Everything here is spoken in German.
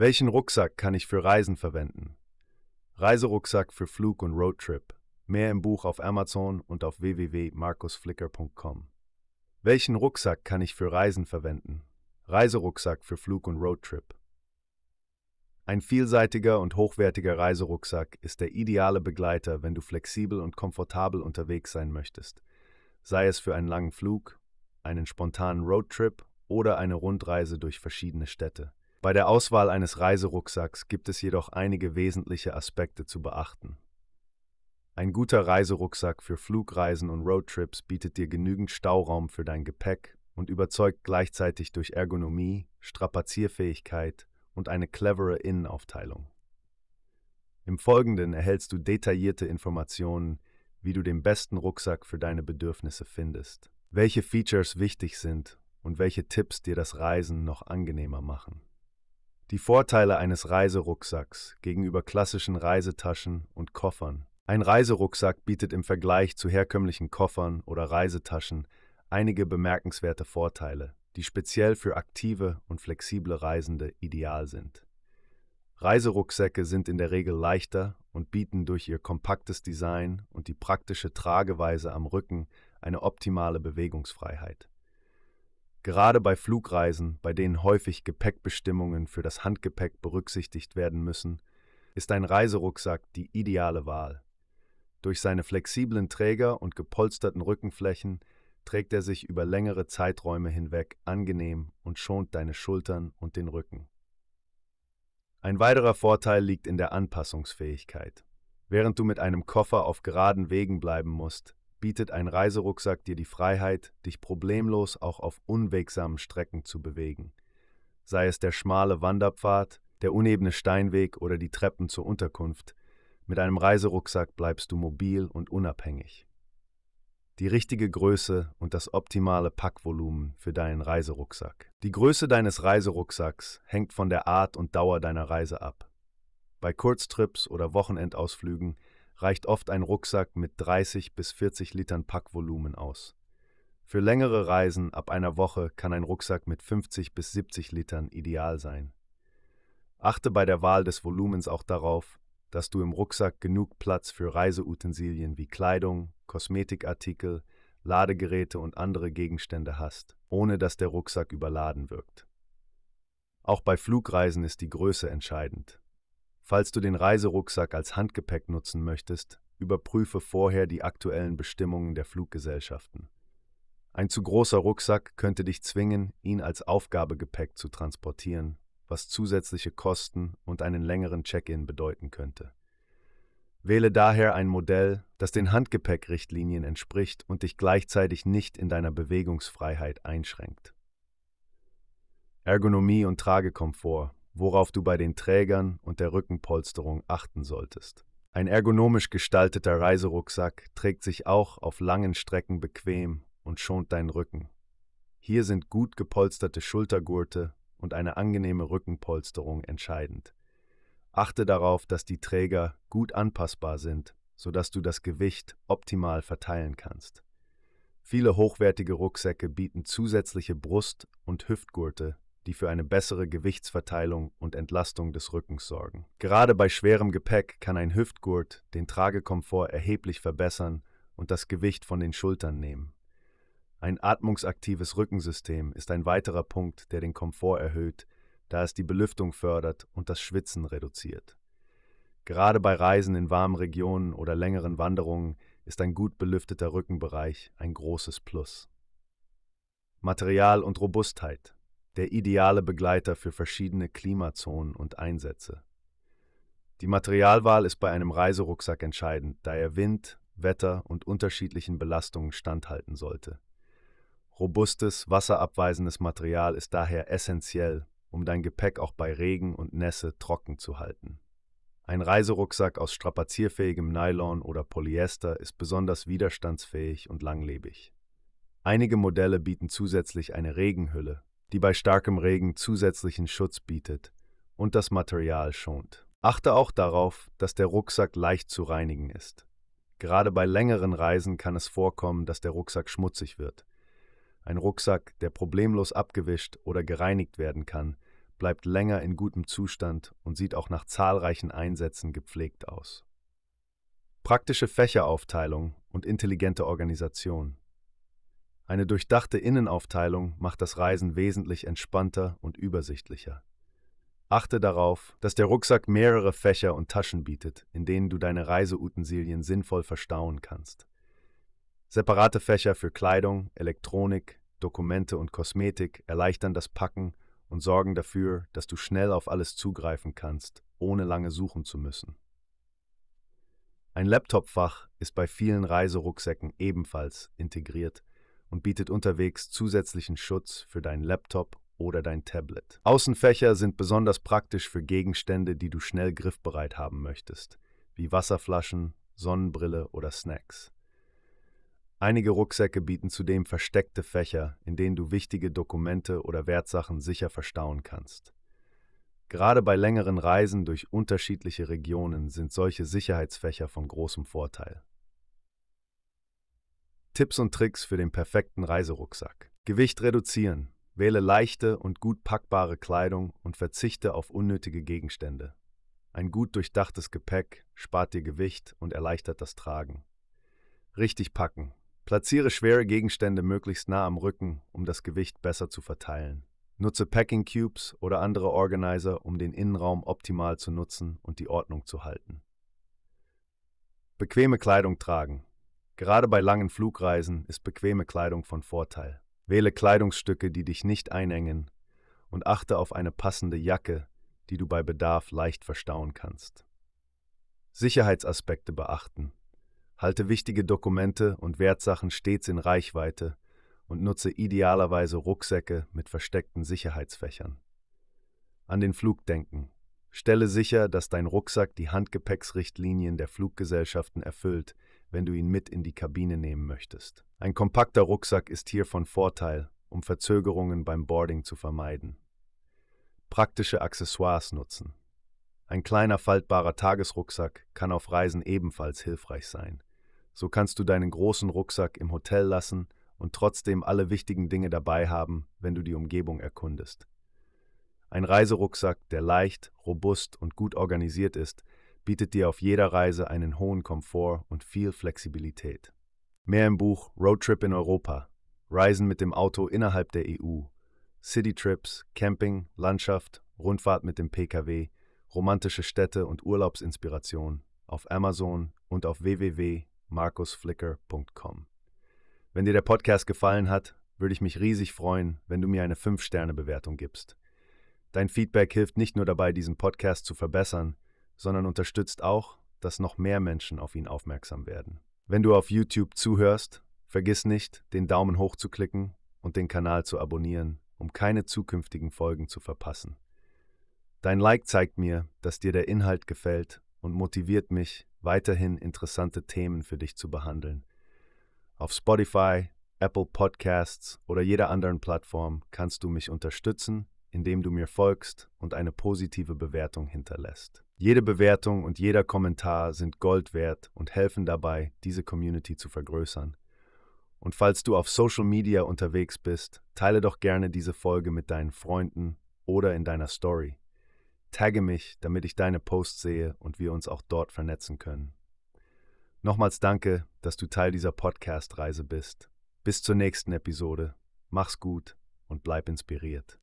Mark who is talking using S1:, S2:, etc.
S1: Welchen Rucksack kann ich für Reisen verwenden? Reiserucksack für Flug und Roadtrip. Mehr im Buch auf Amazon und auf www.markusflicker.com. Welchen Rucksack kann ich für Reisen verwenden? Reiserucksack für Flug und Roadtrip. Ein vielseitiger und hochwertiger Reiserucksack ist der ideale Begleiter, wenn du flexibel und komfortabel unterwegs sein möchtest, sei es für einen langen Flug, einen spontanen Roadtrip oder eine Rundreise durch verschiedene Städte. Bei der Auswahl eines Reiserucksacks gibt es jedoch einige wesentliche Aspekte zu beachten. Ein guter Reiserucksack für Flugreisen und Roadtrips bietet dir genügend Stauraum für dein Gepäck und überzeugt gleichzeitig durch Ergonomie, Strapazierfähigkeit und eine clevere Innenaufteilung. Im Folgenden erhältst du detaillierte Informationen, wie du den besten Rucksack für deine Bedürfnisse findest, welche Features wichtig sind und welche Tipps dir das Reisen noch angenehmer machen. Die Vorteile eines Reiserucksacks gegenüber klassischen Reisetaschen und Koffern. Ein Reiserucksack bietet im Vergleich zu herkömmlichen Koffern oder Reisetaschen einige bemerkenswerte Vorteile, die speziell für aktive und flexible Reisende ideal sind. Reiserucksäcke sind in der Regel leichter und bieten durch ihr kompaktes Design und die praktische Trageweise am Rücken eine optimale Bewegungsfreiheit. Gerade bei Flugreisen, bei denen häufig Gepäckbestimmungen für das Handgepäck berücksichtigt werden müssen, ist ein Reiserucksack die ideale Wahl. Durch seine flexiblen Träger und gepolsterten Rückenflächen trägt er sich über längere Zeiträume hinweg angenehm und schont deine Schultern und den Rücken. Ein weiterer Vorteil liegt in der Anpassungsfähigkeit. Während du mit einem Koffer auf geraden Wegen bleiben musst, bietet ein Reiserucksack dir die Freiheit, dich problemlos auch auf unwegsamen Strecken zu bewegen. Sei es der schmale Wanderpfad, der unebene Steinweg oder die Treppen zur Unterkunft, mit einem Reiserucksack bleibst du mobil und unabhängig. Die richtige Größe und das optimale Packvolumen für deinen Reiserucksack. Die Größe deines Reiserucksacks hängt von der Art und Dauer deiner Reise ab. Bei Kurztrips oder Wochenendausflügen reicht oft ein Rucksack mit 30 bis 40 Litern Packvolumen aus. Für längere Reisen ab einer Woche kann ein Rucksack mit 50 bis 70 Litern ideal sein. Achte bei der Wahl des Volumens auch darauf, dass du im Rucksack genug Platz für Reiseutensilien wie Kleidung, Kosmetikartikel, Ladegeräte und andere Gegenstände hast, ohne dass der Rucksack überladen wirkt. Auch bei Flugreisen ist die Größe entscheidend. Falls du den Reiserucksack als Handgepäck nutzen möchtest, überprüfe vorher die aktuellen Bestimmungen der Fluggesellschaften. Ein zu großer Rucksack könnte dich zwingen, ihn als Aufgabegepäck zu transportieren, was zusätzliche Kosten und einen längeren Check-in bedeuten könnte. Wähle daher ein Modell, das den Handgepäckrichtlinien entspricht und dich gleichzeitig nicht in deiner Bewegungsfreiheit einschränkt. Ergonomie und Tragekomfort worauf du bei den Trägern und der Rückenpolsterung achten solltest. Ein ergonomisch gestalteter Reiserucksack trägt sich auch auf langen Strecken bequem und schont deinen Rücken. Hier sind gut gepolsterte Schultergurte und eine angenehme Rückenpolsterung entscheidend. Achte darauf, dass die Träger gut anpassbar sind, sodass du das Gewicht optimal verteilen kannst. Viele hochwertige Rucksäcke bieten zusätzliche Brust- und Hüftgurte die für eine bessere Gewichtsverteilung und Entlastung des Rückens sorgen. Gerade bei schwerem Gepäck kann ein Hüftgurt den Tragekomfort erheblich verbessern und das Gewicht von den Schultern nehmen. Ein atmungsaktives Rückensystem ist ein weiterer Punkt, der den Komfort erhöht, da es die Belüftung fördert und das Schwitzen reduziert. Gerade bei Reisen in warmen Regionen oder längeren Wanderungen ist ein gut belüfteter Rückenbereich ein großes Plus. Material und Robustheit der ideale Begleiter für verschiedene Klimazonen und Einsätze. Die Materialwahl ist bei einem Reiserucksack entscheidend, da er Wind, Wetter und unterschiedlichen Belastungen standhalten sollte. Robustes, wasserabweisendes Material ist daher essentiell, um dein Gepäck auch bei Regen und Nässe trocken zu halten. Ein Reiserucksack aus strapazierfähigem Nylon oder Polyester ist besonders widerstandsfähig und langlebig. Einige Modelle bieten zusätzlich eine Regenhülle, die bei starkem Regen zusätzlichen Schutz bietet und das Material schont. Achte auch darauf, dass der Rucksack leicht zu reinigen ist. Gerade bei längeren Reisen kann es vorkommen, dass der Rucksack schmutzig wird. Ein Rucksack, der problemlos abgewischt oder gereinigt werden kann, bleibt länger in gutem Zustand und sieht auch nach zahlreichen Einsätzen gepflegt aus. Praktische Fächeraufteilung und intelligente Organisation. Eine durchdachte Innenaufteilung macht das Reisen wesentlich entspannter und übersichtlicher. Achte darauf, dass der Rucksack mehrere Fächer und Taschen bietet, in denen du deine Reiseutensilien sinnvoll verstauen kannst. Separate Fächer für Kleidung, Elektronik, Dokumente und Kosmetik erleichtern das Packen und sorgen dafür, dass du schnell auf alles zugreifen kannst, ohne lange suchen zu müssen. Ein Laptopfach ist bei vielen Reiserucksäcken ebenfalls integriert, und bietet unterwegs zusätzlichen Schutz für deinen Laptop oder dein Tablet. Außenfächer sind besonders praktisch für Gegenstände, die du schnell griffbereit haben möchtest, wie Wasserflaschen, Sonnenbrille oder Snacks. Einige Rucksäcke bieten zudem versteckte Fächer, in denen du wichtige Dokumente oder Wertsachen sicher verstauen kannst. Gerade bei längeren Reisen durch unterschiedliche Regionen sind solche Sicherheitsfächer von großem Vorteil. Tipps und Tricks für den perfekten Reiserucksack. Gewicht reduzieren. Wähle leichte und gut packbare Kleidung und verzichte auf unnötige Gegenstände. Ein gut durchdachtes Gepäck spart dir Gewicht und erleichtert das Tragen. Richtig packen. Platziere schwere Gegenstände möglichst nah am Rücken, um das Gewicht besser zu verteilen. Nutze Packing Cubes oder andere Organizer, um den Innenraum optimal zu nutzen und die Ordnung zu halten. Bequeme Kleidung tragen. Gerade bei langen Flugreisen ist bequeme Kleidung von Vorteil. Wähle Kleidungsstücke, die dich nicht einengen und achte auf eine passende Jacke, die du bei Bedarf leicht verstauen kannst. Sicherheitsaspekte beachten. Halte wichtige Dokumente und Wertsachen stets in Reichweite und nutze idealerweise Rucksäcke mit versteckten Sicherheitsfächern. An den Flug denken. Stelle sicher, dass dein Rucksack die Handgepäcksrichtlinien der Fluggesellschaften erfüllt, wenn du ihn mit in die Kabine nehmen möchtest. Ein kompakter Rucksack ist hier von Vorteil, um Verzögerungen beim Boarding zu vermeiden. Praktische Accessoires nutzen. Ein kleiner faltbarer Tagesrucksack kann auf Reisen ebenfalls hilfreich sein. So kannst du deinen großen Rucksack im Hotel lassen und trotzdem alle wichtigen Dinge dabei haben, wenn du die Umgebung erkundest. Ein Reiserucksack, der leicht, robust und gut organisiert ist, bietet dir auf jeder Reise einen hohen Komfort und viel Flexibilität. Mehr im Buch Roadtrip in Europa, Reisen mit dem Auto innerhalb der EU, Citytrips, Camping, Landschaft, Rundfahrt mit dem Pkw, romantische Städte und Urlaubsinspiration auf Amazon und auf www.markusflicker.com. Wenn dir der Podcast gefallen hat, würde ich mich riesig freuen, wenn du mir eine 5-Sterne-Bewertung gibst. Dein Feedback hilft nicht nur dabei, diesen Podcast zu verbessern, sondern unterstützt auch, dass noch mehr Menschen auf ihn aufmerksam werden. Wenn du auf YouTube zuhörst, vergiss nicht, den Daumen hoch zu klicken und den Kanal zu abonnieren, um keine zukünftigen Folgen zu verpassen. Dein Like zeigt mir, dass dir der Inhalt gefällt und motiviert mich, weiterhin interessante Themen für dich zu behandeln. Auf Spotify, Apple Podcasts oder jeder anderen Plattform kannst du mich unterstützen, indem du mir folgst und eine positive Bewertung hinterlässt. Jede Bewertung und jeder Kommentar sind Gold wert und helfen dabei, diese Community zu vergrößern. Und falls du auf Social Media unterwegs bist, teile doch gerne diese Folge mit deinen Freunden oder in deiner Story. Tagge mich, damit ich deine Posts sehe und wir uns auch dort vernetzen können. Nochmals danke, dass du Teil dieser Podcast-Reise bist. Bis zur nächsten Episode. Mach's gut und bleib inspiriert.